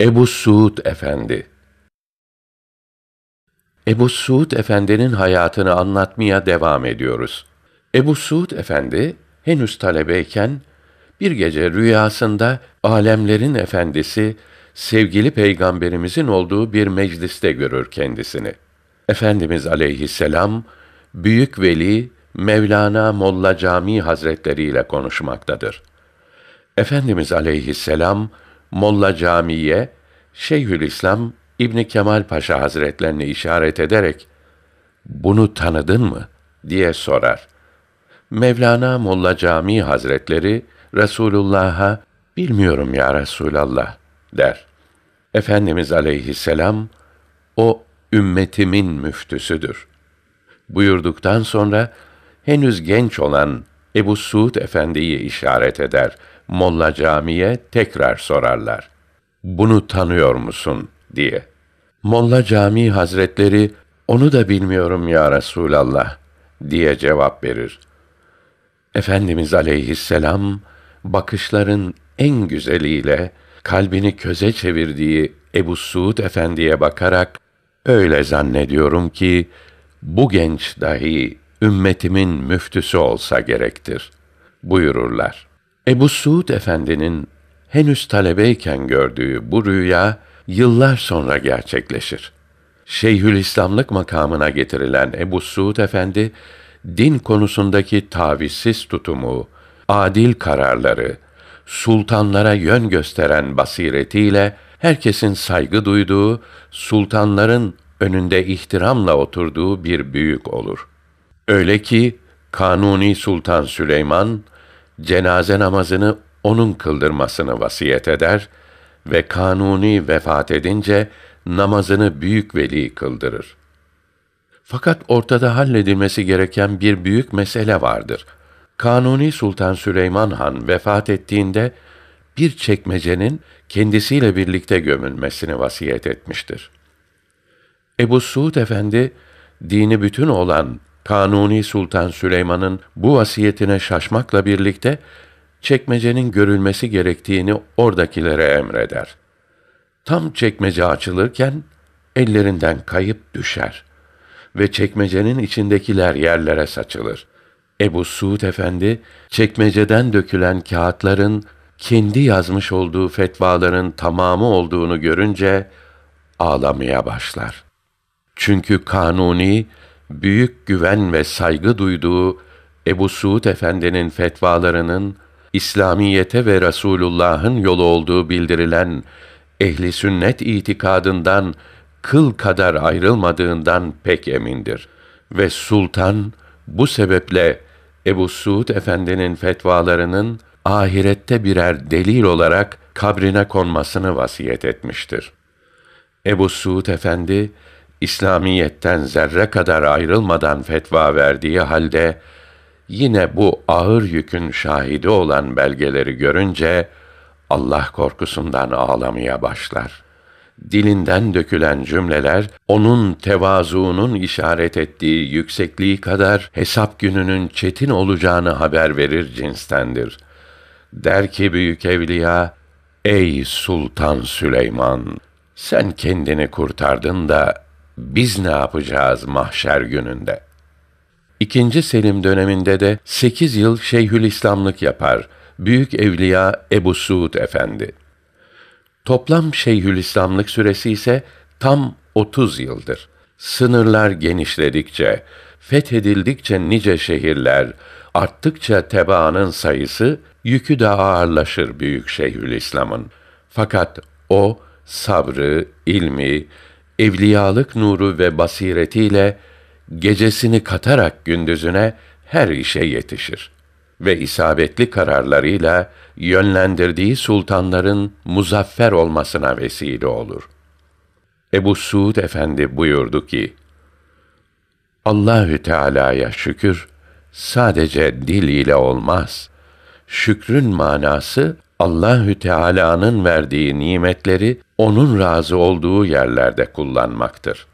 Ebu Suud Efendi Ebu Suud Efendi'nin hayatını anlatmaya devam ediyoruz. Ebu Suud Efendi henüz talebeyken bir gece rüyasında alemlerin efendisi sevgili peygamberimizin olduğu bir mecliste görür kendisini. Efendimiz aleyhisselam büyük veli Mevlana Molla Camii Hazretleri ile konuşmaktadır. Efendimiz aleyhisselam Molla Camii'ye Şeyhülislam İbni Kemal Paşa Hazretlerini işaret ederek "Bunu tanıdın mı?" diye sorar. Mevlana Molla Camii Hazretleri Resulullah'a "Bilmiyorum ya Resulallah." der. Efendimiz aleyhisselam o ümmetimin müftüsüdür. Buyurduktan sonra henüz genç olan Ebu Suud Efendi'yi işaret eder.'' Molla Cami'ye tekrar sorarlar. Bunu tanıyor musun diye. Molla Cami Hazretleri onu da bilmiyorum ya Resulallah diye cevap verir. Efendimiz aleyhisselam bakışların en güzeliyle kalbini köze çevirdiği Ebu Suud Efendi'ye bakarak öyle zannediyorum ki bu genç dahi ümmetimin müftüsü olsa gerektir buyururlar. Ebu Suud Efendi'nin henüz talebeyken gördüğü bu rüya yıllar sonra gerçekleşir. Şeyhülislamlık makamına getirilen Ebu Suud Efendi, din konusundaki tavizsiz tutumu, adil kararları, sultanlara yön gösteren basiretiyle herkesin saygı duyduğu, sultanların önünde ihtiramla oturduğu bir büyük olur. Öyle ki Kanuni Sultan Süleyman cenaze namazını onun kıldırmasını vasiyet eder ve kanuni vefat edince namazını büyük veli kıldırır. Fakat ortada halledilmesi gereken bir büyük mesele vardır. Kanuni Sultan Süleyman Han vefat ettiğinde bir çekmecenin kendisiyle birlikte gömülmesini vasiyet etmiştir. Ebu Suud Efendi, dini bütün olan Kanuni Sultan Süleyman'ın bu vasiyetine şaşmakla birlikte çekmecenin görülmesi gerektiğini oradakilere emreder. Tam çekmece açılırken ellerinden kayıp düşer ve çekmecenin içindekiler yerlere saçılır. Ebu Suud Efendi, çekmeceden dökülen kağıtların kendi yazmış olduğu fetvaların tamamı olduğunu görünce ağlamaya başlar. Çünkü Kanuni büyük güven ve saygı duyduğu Ebu Suud Efendi'nin fetvalarının İslamiyete ve Resulullah'ın yolu olduğu bildirilen ehli sünnet itikadından kıl kadar ayrılmadığından pek emindir ve sultan bu sebeple Ebu Suud Efendi'nin fetvalarının ahirette birer delil olarak kabrine konmasını vasiyet etmiştir. Ebu Suud Efendi İslamiyet'ten zerre kadar ayrılmadan fetva verdiği halde yine bu ağır yükün şahidi olan belgeleri görünce Allah korkusundan ağlamaya başlar. Dilinden dökülen cümleler onun tevazuunun işaret ettiği yüksekliği kadar hesap gününün çetin olacağını haber verir cinstendir. Der ki büyük evliya, Ey Sultan Süleyman! Sen kendini kurtardın da biz ne yapacağız mahşer gününde? İkinci Selim döneminde de sekiz yıl Şeyhülislamlık yapar Büyük Evliya Ebu Suud Efendi. Toplam Şeyhülislamlık süresi ise tam otuz yıldır. Sınırlar genişledikçe, fethedildikçe nice şehirler, arttıkça tebaanın sayısı yükü de ağırlaşır büyük Şeyhülislam'ın. Fakat o sabrı, ilmi, evliyalık nuru ve basiretiyle gecesini katarak gündüzüne her işe yetişir ve isabetli kararlarıyla yönlendirdiği sultanların muzaffer olmasına vesile olur. Ebu Suud Efendi buyurdu ki: Allahü Teala'ya şükür sadece dil ile olmaz. Şükrün manası Allahü Teala'nın verdiği nimetleri onun razı olduğu yerlerde kullanmaktır.